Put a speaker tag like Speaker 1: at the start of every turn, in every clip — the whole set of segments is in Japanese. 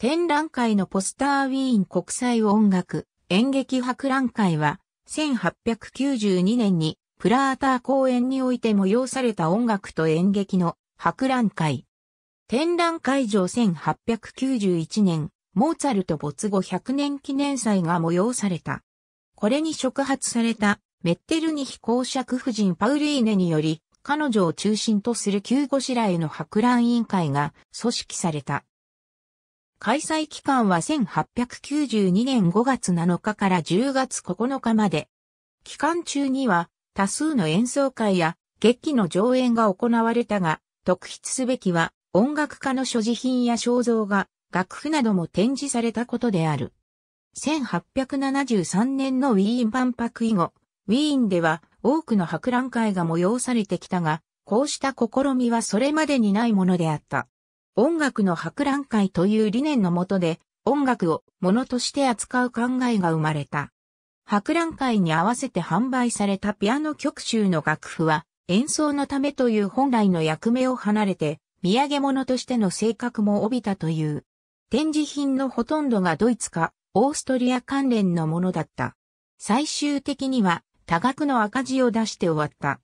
Speaker 1: 展覧会のポスターウィーン国際音楽演劇博覧会は1892年にプラーター公園において催された音楽と演劇の博覧会。展覧会場1891年、モーツァルト没後100年記念祭が催された。これに触発されたメッテルニヒ公爵夫人パウリーネにより、彼女を中心とする旧後らへの博覧委員会が組織された。開催期間は1892年5月7日から10月9日まで。期間中には多数の演奏会や劇の上演が行われたが、特筆すべきは音楽家の所持品や肖像画、楽譜なども展示されたことである。1873年のウィーン万博以後、ウィーンでは多くの博覧会が催されてきたが、こうした試みはそれまでにないものであった。音楽の博覧会という理念のもとで、音楽を物として扱う考えが生まれた。博覧会に合わせて販売されたピアノ曲集の楽譜は、演奏のためという本来の役目を離れて、土産物としての性格も帯びたという。展示品のほとんどがドイツかオーストリア関連のものだった。最終的には多額の赤字を出して終わった。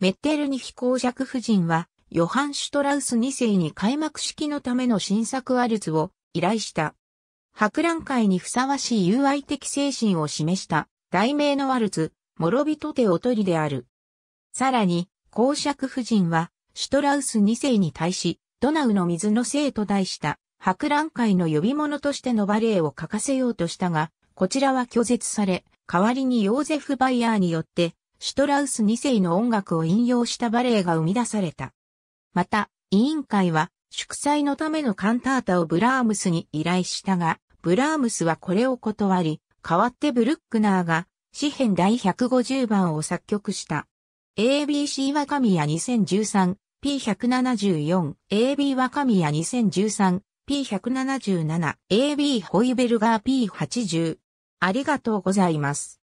Speaker 1: メッテルニヒ公爵夫人はヨハン・シュトラウス2世に開幕式のための新作アルツを依頼した。博覧会にふさわしい友愛的精神を示した題名のアルツ、諸人手おとりである。さらに、公爵夫人は、シュトラウス2世に対し、ドナウの水の生と題した博覧会の呼び物としてのバレエを書かせようとしたが、こちらは拒絶され、代わりにヨーゼフ・バイヤーによって、シュトラウス2世の音楽を引用したバレエが生み出された。また、委員会は、祝祭のためのカンタータをブラームスに依頼したが、ブラームスはこれを断り、代わってブルックナーが、詩編第150番を作曲した。ABC 若宮 2013P174、AB 若宮 2013P177、AB ホイベルガー P80。ありがとうございます。